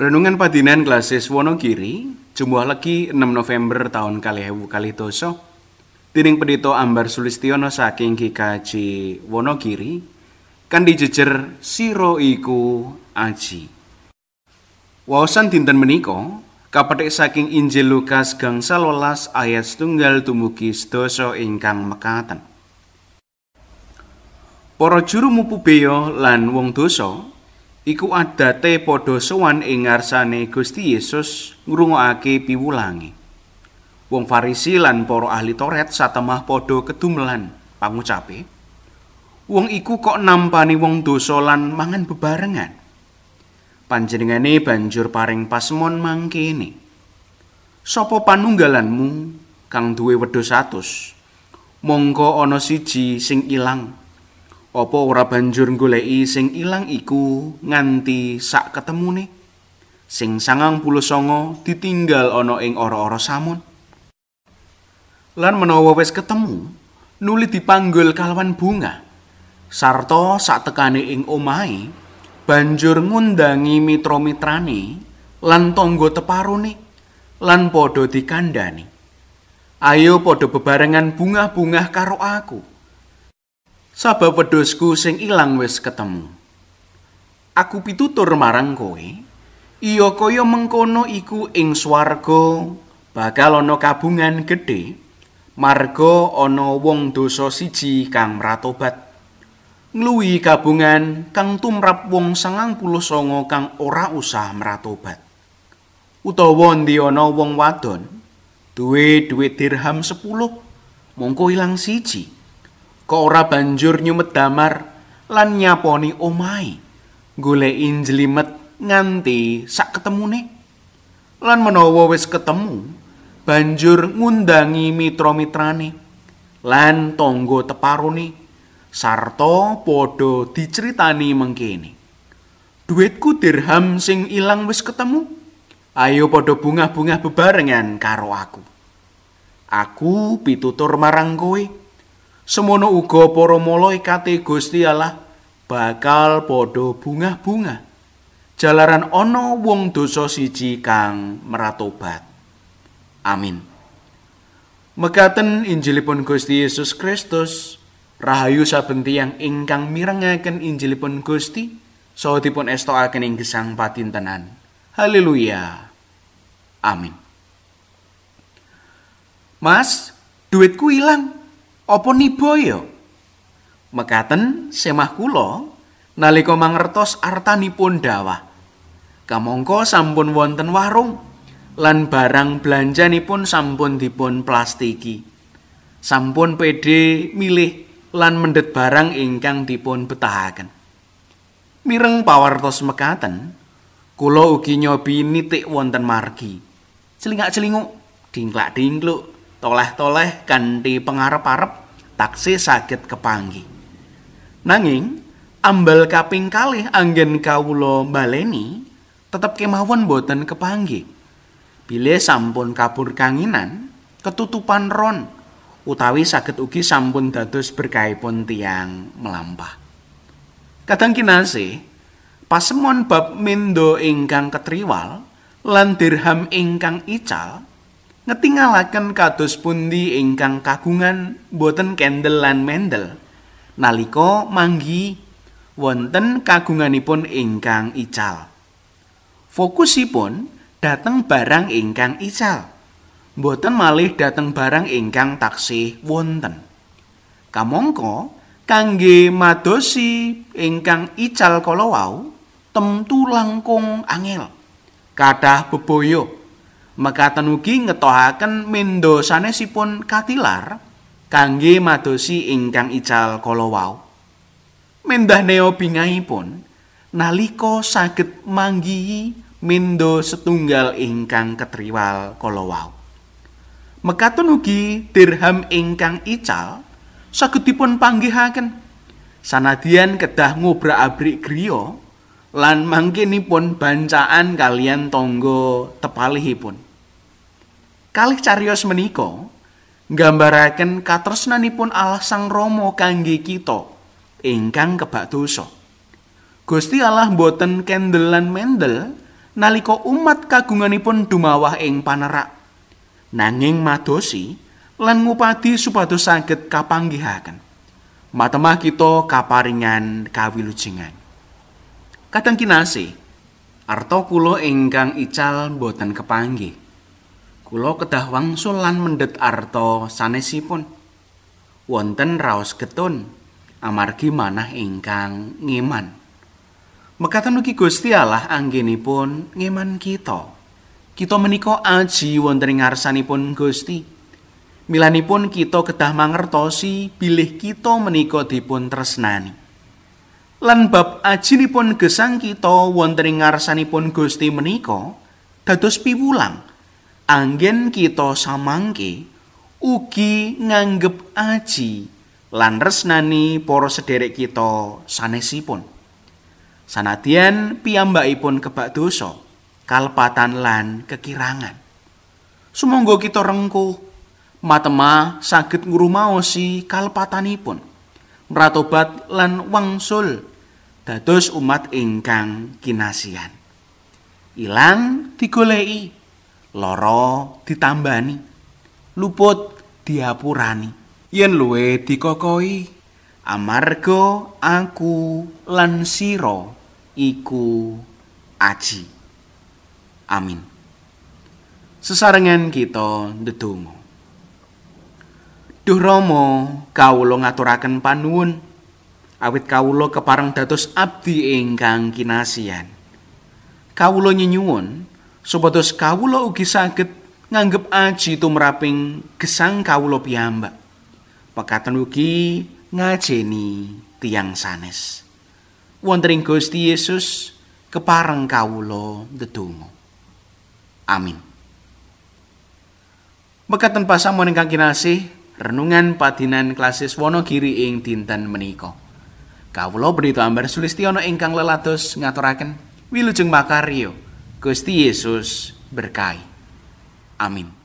Renungan Padinan Klasis Wonogiri, Jumbuh Legi 6 November tahun kali ewu kali doso, Dining Pedito Ambar Sulistiono saking GKJ Wonogiri, kan dijejer siro iku aji. Wawasan dinten Meniko, kapetik saking Injil Lukas gangsal welas ayat setunggal tumugi sedasa ingkang mekaten. Para juru mupubeya lan wong dosa iku adate padha sowan ing ngarsane Gusti Yesus ngrungokake piwulangi. Wong Farisi lan para ahli Taurat satemah padha kedumelan pangucape. Wong iku kok nampani wong dosa lan mangan bebarengan. Panjenengane banjur paring pasemon mangkene. Sopo panunggalanmu kang duwe wedhus 100? Mongko ana siji sing ilang Apa ora banjur nggoleki sing ilang iku nganti sak ketemune? Sing sangang puluh songo ditinggal ana ing ora-ora samun. Lan menawa wis ketemu, nuli dipanggul kalawan bunga. Sarto sak tekani ing omahe, banjur ngundangi mitra-mitrane lan tonggo teparune lan padha dikandani. Ayo padha bebarengan bunga-bunga karo aku. sabab wedhusku sing ilang wis ketemu. Aku pitutur marang kowe, iya kaya mengkono iku ing swarga bakal ana kabungan gedhe marga ana wong dosa siji kang mratobat. Ngluwi kabungan kang tumrap wong 99 kang ora usah mratobat. Utawa ndi ana wong wadon duwe dhuwit dirham 10 mungko ilang siji. ora banjur nyumet damar lan nyaponi umai, Goleki jlimet nganti sak ketemune. Lan menawa wis ketemu, banjur ngundangi mitra-mitrane lan tonggo teparone sarta padha diceritani mengkene. Duitku dirham sing ilang wis ketemu. Ayo padha bunga-bunga bebarengan karo aku. Aku pitutur marang kowe. Semono uga para malai kate Gusti Allah bakal padha bunga-bunga. Jalaran ana wong dosa siji kang meratobat. Amin. Mekaten Injilipun Gusti Yesus Kristus rahayu saben tiyang ingkang mirengaken Injilipun Gusti saudipun estokaken ing gesang patintenan. Haleluya. Amin. Mas, duitku hilang. Apa yo, ya? Mekaten semah kula nalika mangertos artanipun dawah. Kamangka sampun wonten warung lan barang belanjanipun sampun dipun plastiki. Sampun PD milih lan mendet barang ingkang dipun betahaken. Mireng pawartos mekaten, kula ugi nyobi nitik wonten margi. Celingak-celinguk, dingklak-dingkluk, toleh-toleh kanthi pengarep-arep taksi sakit kepanggi. Nanging ambal kaping kalih anggen kawula baleni tetep kemawon boten kepanggi. Bile sampun kabur kanginan, ketutupan ron utawi saged ugi sampun dados berkahipun tiang melampah. Kadang kinasih, pasemon bab mindo ingkang ketriwal lan dirham ingkang ical ngetingalaken kados pundi ingkang kagungan boten Kendel lan Mendel nalika manggi wonten kagunganipun ingkang ical fokusipun dateng barang ingkang ical boten malih dateng barang ingkang taksih wonten kamangka kangge madosi ingkang ical kalawau temtu langkung angel Kadah beboyo mekaten ugi ngetohaken mendosane sipun katilar kangge madosi ingkang ical kolowau wau. Mendah neo pun naliko saged manggi mendo setunggal ingkang ketriwal kolowau wau. Mekaten ugi dirham ingkang ical saged dipun panggihaken sanadian kedah ngobrak-abrik griya lan mangkinipun bancaan kalian tangga tepalihipun. Kalih cariyos menika nggambaraken katresnanipun Allah Sang romo kangge kita ingkang kebak dosa. Gusti Allah boten kendelan mendel nalika umat kagunganipun dumawah ing panerak. Nanging madosi lan ngupadi supados saged kapanggihaken. Matemah kita kaparingan kawilujengan. Kadang kinasih, arta kula ingkang ical boten kepanggih. Kula kedah wangsul lan mendhet arta sanesipun. Wonten raos getun amargi manah ingkang ngeman. Mekaten ugi Gusti Allah anggenipun ngeman kita. Kita menika aji wonten ing ngarsanipun Gusti. Milanipun kita kedah mangertosi bilih kita menika dipun tresnani. Lan bab ajinipun gesang kita wonten pun ngarsanipun Gusti menika dados piwulang Anggen kita samangke ugi nganggep aji lan resnani para sederek kita sanesipun. Sanadyan piyambakipun kebak dosa, kalpatan lan kekirangan. Sumangga kita rengkuh matema saged ngrumaosi kalpatanipun. meratobat lan wangsul dados umat ingkang kinasian. Ilang digoleki loro ditambani, luput diapurani, yen luwe dikokoi. Amarga aku lan sira iku aji. Amin. Sesarengan kita ndedonga. Duh Rama, kawula ngaturaken panuwun awit kawula kepareng dados abdi ingkang kinasihan. Kawula nyenyuwun Supados kawula ugi saged nganggep aji tumraping gesang kawula piyambak. Pekaten ugi ngajeni tiang sanes. Wonten ing Gusti Yesus kepareng kawula ndedonga. Amin. Mekaten pasang ingkang kinasih, renungan padinan klasis Wonogiri ing dinten menika. Kawula berita Ambar Sulistiana ingkang lelados ngaturaken wilujeng Makario. Gusti Yesus berkahi. Amin.